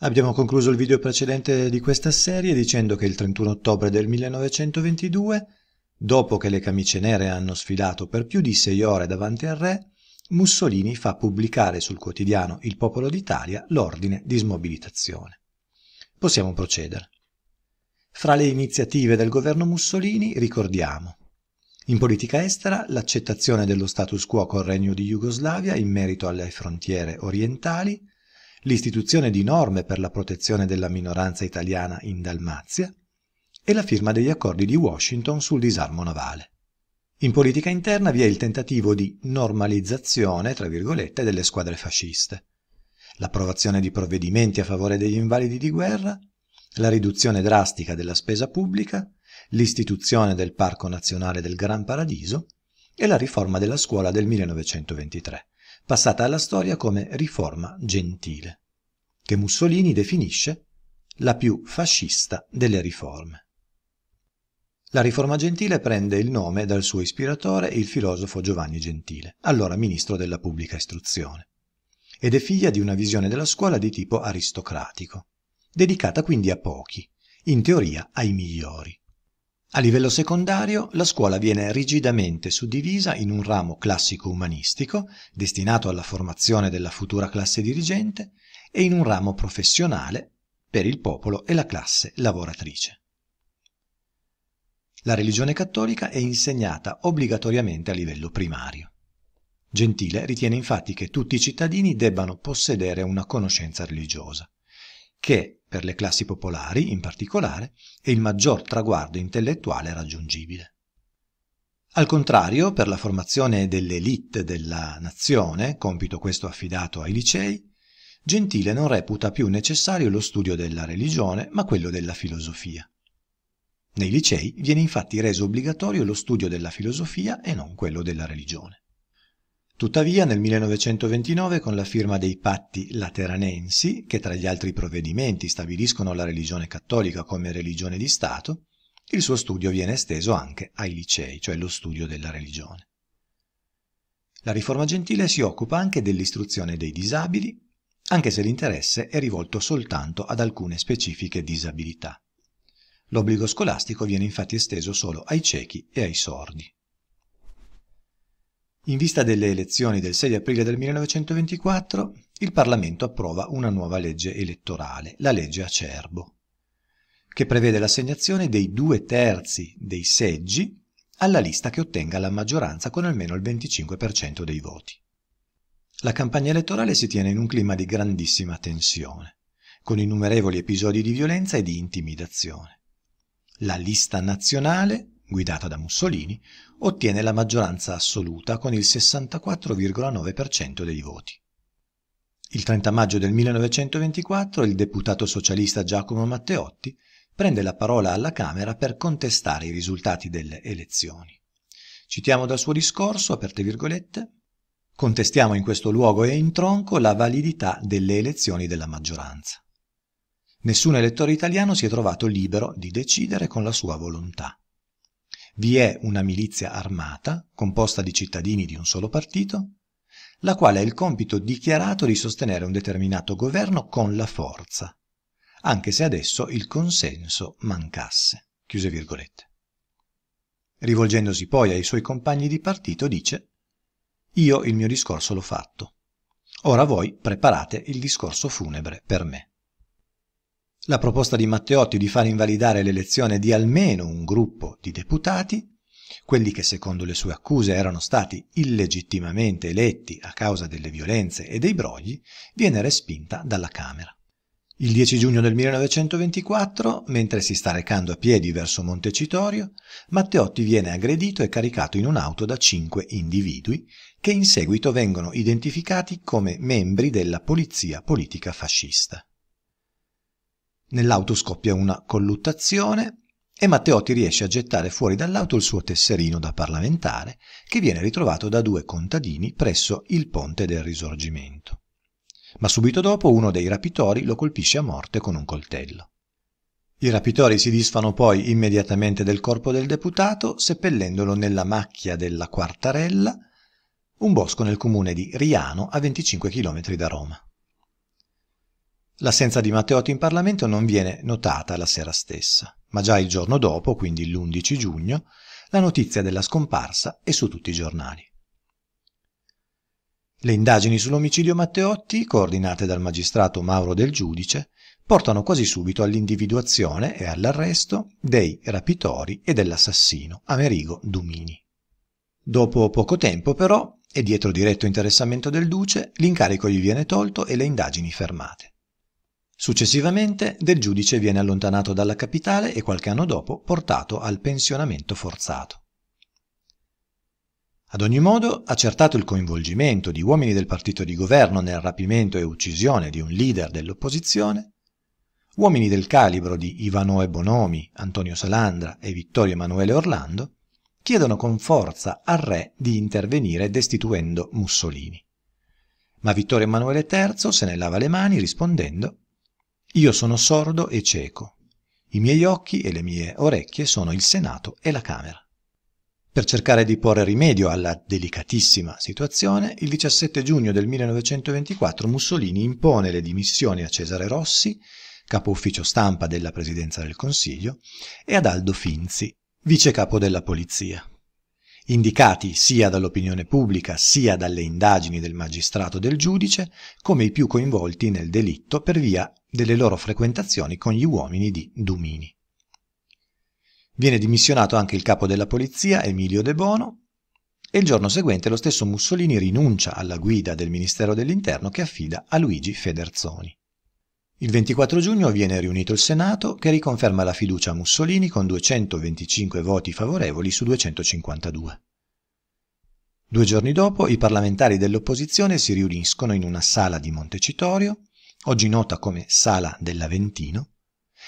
Abbiamo concluso il video precedente di questa serie dicendo che il 31 ottobre del 1922, dopo che le camicie nere hanno sfidato per più di sei ore davanti al re, Mussolini fa pubblicare sul quotidiano Il Popolo d'Italia l'ordine di smobilitazione. Possiamo procedere. Fra le iniziative del governo Mussolini ricordiamo in politica estera l'accettazione dello status quo col Regno di Jugoslavia in merito alle frontiere orientali, l'istituzione di norme per la protezione della minoranza italiana in Dalmazia e la firma degli accordi di Washington sul disarmo navale. In politica interna vi è il tentativo di normalizzazione, tra virgolette, delle squadre fasciste, l'approvazione di provvedimenti a favore degli invalidi di guerra, la riduzione drastica della spesa pubblica, l'istituzione del Parco Nazionale del Gran Paradiso e la riforma della scuola del 1923, passata alla storia come riforma gentile, che Mussolini definisce la più fascista delle riforme. La riforma gentile prende il nome dal suo ispiratore, il filosofo Giovanni Gentile, allora ministro della pubblica istruzione, ed è figlia di una visione della scuola di tipo aristocratico, dedicata quindi a pochi, in teoria ai migliori, a livello secondario la scuola viene rigidamente suddivisa in un ramo classico-umanistico, destinato alla formazione della futura classe dirigente, e in un ramo professionale per il popolo e la classe lavoratrice. La religione cattolica è insegnata obbligatoriamente a livello primario. Gentile ritiene infatti che tutti i cittadini debbano possedere una conoscenza religiosa che, per le classi popolari in particolare, è il maggior traguardo intellettuale raggiungibile. Al contrario, per la formazione dell'elite della nazione, compito questo affidato ai licei, Gentile non reputa più necessario lo studio della religione, ma quello della filosofia. Nei licei viene infatti reso obbligatorio lo studio della filosofia e non quello della religione. Tuttavia nel 1929 con la firma dei patti lateranensi, che tra gli altri provvedimenti stabiliscono la religione cattolica come religione di Stato, il suo studio viene esteso anche ai licei, cioè lo studio della religione. La riforma gentile si occupa anche dell'istruzione dei disabili, anche se l'interesse è rivolto soltanto ad alcune specifiche disabilità. L'obbligo scolastico viene infatti esteso solo ai ciechi e ai sordi. In vista delle elezioni del 6 aprile del 1924, il Parlamento approva una nuova legge elettorale, la legge Acerbo, che prevede l'assegnazione dei due terzi dei seggi alla lista che ottenga la maggioranza con almeno il 25% dei voti. La campagna elettorale si tiene in un clima di grandissima tensione, con innumerevoli episodi di violenza e di intimidazione. La lista nazionale guidata da Mussolini, ottiene la maggioranza assoluta con il 64,9% dei voti. Il 30 maggio del 1924 il deputato socialista Giacomo Matteotti prende la parola alla Camera per contestare i risultati delle elezioni. Citiamo dal suo discorso, aperte virgolette, Contestiamo in questo luogo e in tronco la validità delle elezioni della maggioranza. Nessun elettore italiano si è trovato libero di decidere con la sua volontà vi è una milizia armata, composta di cittadini di un solo partito, la quale ha il compito dichiarato di sostenere un determinato governo con la forza, anche se adesso il consenso mancasse. Chiuse virgolette. Rivolgendosi poi ai suoi compagni di partito, dice Io il mio discorso l'ho fatto. Ora voi preparate il discorso funebre per me la proposta di Matteotti di far invalidare l'elezione di almeno un gruppo di deputati, quelli che secondo le sue accuse erano stati illegittimamente eletti a causa delle violenze e dei brogli, viene respinta dalla Camera. Il 10 giugno del 1924, mentre si sta recando a piedi verso Montecitorio, Matteotti viene aggredito e caricato in un'auto da cinque individui che in seguito vengono identificati come membri della polizia politica fascista. Nell'auto scoppia una colluttazione e Matteotti riesce a gettare fuori dall'auto il suo tesserino da parlamentare che viene ritrovato da due contadini presso il ponte del risorgimento. Ma subito dopo uno dei rapitori lo colpisce a morte con un coltello. I rapitori si disfano poi immediatamente del corpo del deputato, seppellendolo nella macchia della Quartarella, un bosco nel comune di Riano a 25 km da Roma. L'assenza di Matteotti in Parlamento non viene notata la sera stessa, ma già il giorno dopo, quindi l'11 giugno, la notizia della scomparsa è su tutti i giornali. Le indagini sull'omicidio Matteotti, coordinate dal magistrato Mauro del Giudice, portano quasi subito all'individuazione e all'arresto dei rapitori e dell'assassino Amerigo Dumini. Dopo poco tempo, però, e dietro diretto interessamento del duce, l'incarico gli viene tolto e le indagini fermate. Successivamente Del Giudice viene allontanato dalla capitale e qualche anno dopo portato al pensionamento forzato. Ad ogni modo, accertato il coinvolgimento di uomini del partito di governo nel rapimento e uccisione di un leader dell'opposizione, uomini del calibro di Ivanoe Bonomi, Antonio Salandra e Vittorio Emanuele Orlando, chiedono con forza al re di intervenire destituendo Mussolini. Ma Vittorio Emanuele III se ne lava le mani rispondendo io sono sordo e cieco. I miei occhi e le mie orecchie sono il Senato e la Camera. Per cercare di porre rimedio alla delicatissima situazione, il 17 giugno del 1924 Mussolini impone le dimissioni a Cesare Rossi, capo ufficio stampa della Presidenza del Consiglio, e ad Aldo Finzi, vice capo della Polizia indicati sia dall'opinione pubblica sia dalle indagini del magistrato del giudice come i più coinvolti nel delitto per via delle loro frequentazioni con gli uomini di Dumini. Viene dimissionato anche il capo della polizia Emilio De Bono e il giorno seguente lo stesso Mussolini rinuncia alla guida del Ministero dell'Interno che affida a Luigi Federzoni. Il 24 giugno viene riunito il Senato che riconferma la fiducia a Mussolini con 225 voti favorevoli su 252. Due giorni dopo i parlamentari dell'opposizione si riuniscono in una sala di Montecitorio, oggi nota come Sala dell'Aventino,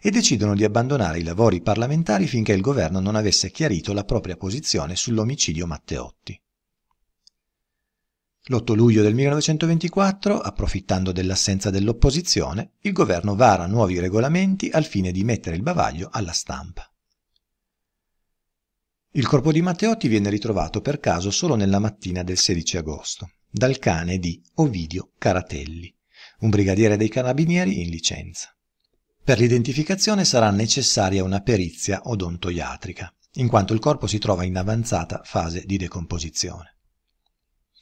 e decidono di abbandonare i lavori parlamentari finché il governo non avesse chiarito la propria posizione sull'omicidio Matteotti. L'8 luglio del 1924, approfittando dell'assenza dell'opposizione, il governo vara nuovi regolamenti al fine di mettere il bavaglio alla stampa. Il corpo di Matteotti viene ritrovato per caso solo nella mattina del 16 agosto, dal cane di Ovidio Caratelli, un brigadiere dei carabinieri in licenza. Per l'identificazione sarà necessaria una perizia odontoiatrica, in quanto il corpo si trova in avanzata fase di decomposizione.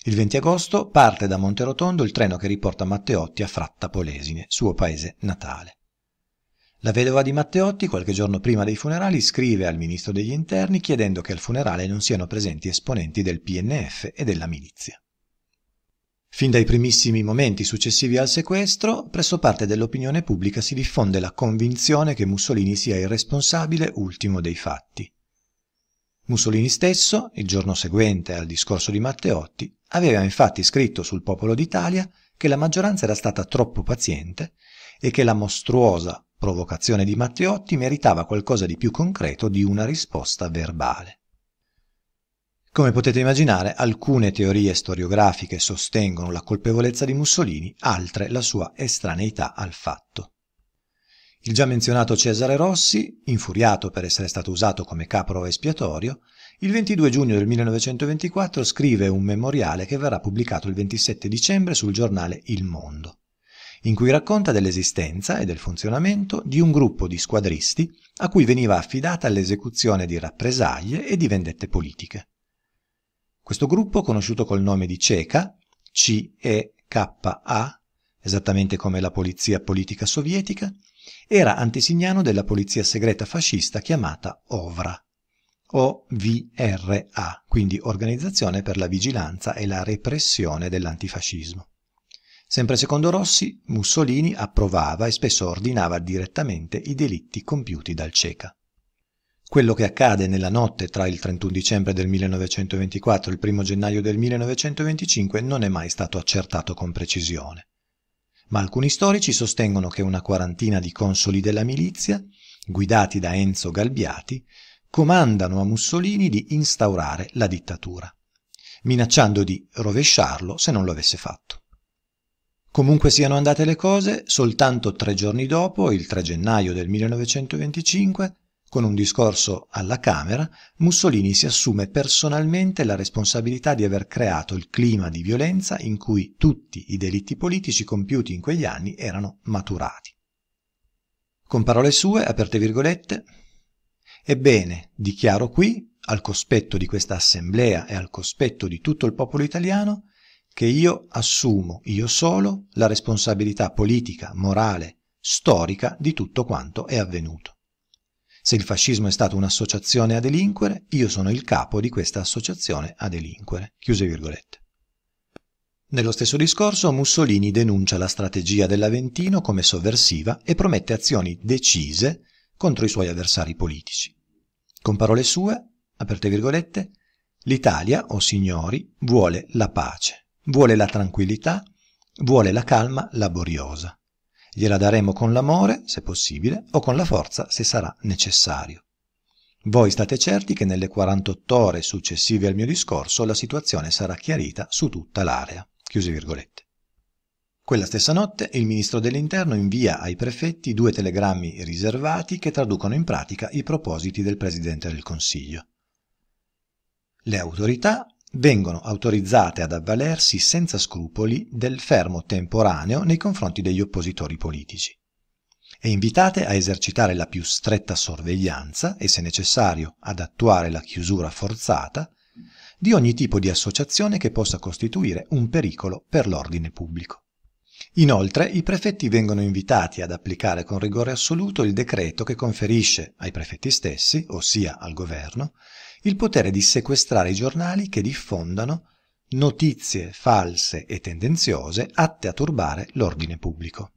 Il 20 agosto parte da Monterotondo il treno che riporta Matteotti a Fratta Polesine, suo paese natale. La vedova di Matteotti, qualche giorno prima dei funerali, scrive al ministro degli interni chiedendo che al funerale non siano presenti esponenti del PNF e della milizia. Fin dai primissimi momenti successivi al sequestro, presso parte dell'opinione pubblica si diffonde la convinzione che Mussolini sia il responsabile ultimo dei fatti. Mussolini stesso, il giorno seguente al discorso di Matteotti, Aveva infatti scritto sul Popolo d'Italia che la maggioranza era stata troppo paziente e che la mostruosa provocazione di Matteotti meritava qualcosa di più concreto di una risposta verbale. Come potete immaginare, alcune teorie storiografiche sostengono la colpevolezza di Mussolini, altre la sua estraneità al fatto. Il già menzionato Cesare Rossi, infuriato per essere stato usato come capro espiatorio, il 22 giugno del 1924 scrive un memoriale che verrà pubblicato il 27 dicembre sul giornale Il Mondo, in cui racconta dell'esistenza e del funzionamento di un gruppo di squadristi a cui veniva affidata l'esecuzione di rappresaglie e di vendette politiche. Questo gruppo, conosciuto col nome di CECA, C-E-K-A, esattamente come la polizia politica sovietica, era antesignano della polizia segreta fascista chiamata OVRA. OVRA, quindi Organizzazione per la Vigilanza e la Repressione dell'Antifascismo. Sempre secondo Rossi, Mussolini approvava e spesso ordinava direttamente i delitti compiuti dal CECA. Quello che accade nella notte tra il 31 dicembre del 1924 e il 1 gennaio del 1925 non è mai stato accertato con precisione. Ma alcuni storici sostengono che una quarantina di consoli della milizia, guidati da Enzo Galbiati, comandano a Mussolini di instaurare la dittatura, minacciando di rovesciarlo se non lo avesse fatto. Comunque siano andate le cose, soltanto tre giorni dopo, il 3 gennaio del 1925, con un discorso alla Camera, Mussolini si assume personalmente la responsabilità di aver creato il clima di violenza in cui tutti i delitti politici compiuti in quegli anni erano maturati. Con parole sue, aperte virgolette, Ebbene, dichiaro qui, al cospetto di questa assemblea e al cospetto di tutto il popolo italiano, che io assumo, io solo, la responsabilità politica, morale, storica di tutto quanto è avvenuto. Se il fascismo è stato un'associazione a delinquere, io sono il capo di questa associazione a delinquere. Chiuse virgolette. Nello stesso discorso Mussolini denuncia la strategia dell'Aventino come sovversiva e promette azioni decise contro i suoi avversari politici. Con parole sue, aperte virgolette, l'Italia, o oh signori, vuole la pace, vuole la tranquillità, vuole la calma laboriosa. Gliela daremo con l'amore, se possibile, o con la forza, se sarà necessario. Voi state certi che nelle 48 ore successive al mio discorso la situazione sarà chiarita su tutta l'area. Chiuse virgolette. Quella stessa notte il ministro dell'Interno invia ai prefetti due telegrammi riservati che traducono in pratica i propositi del Presidente del Consiglio. Le autorità vengono autorizzate ad avvalersi senza scrupoli del fermo temporaneo nei confronti degli oppositori politici e invitate a esercitare la più stretta sorveglianza e, se necessario, ad attuare la chiusura forzata di ogni tipo di associazione che possa costituire un pericolo per l'ordine pubblico. Inoltre i prefetti vengono invitati ad applicare con rigore assoluto il decreto che conferisce ai prefetti stessi, ossia al governo, il potere di sequestrare i giornali che diffondano notizie false e tendenziose atte a turbare l'ordine pubblico.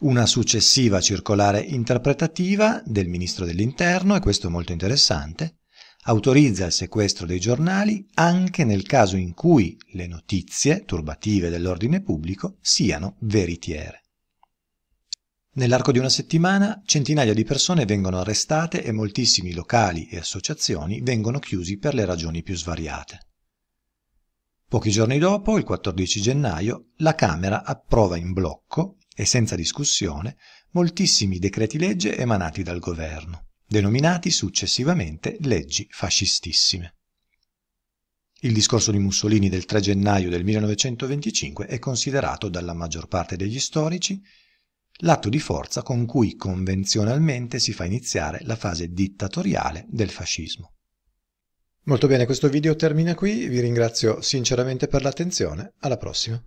Una successiva circolare interpretativa del Ministro dell'Interno, e questo è molto interessante, autorizza il sequestro dei giornali anche nel caso in cui le notizie turbative dell'ordine pubblico siano veritiere. Nell'arco di una settimana centinaia di persone vengono arrestate e moltissimi locali e associazioni vengono chiusi per le ragioni più svariate. Pochi giorni dopo, il 14 gennaio, la Camera approva in blocco e senza discussione moltissimi decreti legge emanati dal governo denominati successivamente leggi fascistissime. Il discorso di Mussolini del 3 gennaio del 1925 è considerato dalla maggior parte degli storici l'atto di forza con cui convenzionalmente si fa iniziare la fase dittatoriale del fascismo. Molto bene, questo video termina qui, vi ringrazio sinceramente per l'attenzione, alla prossima.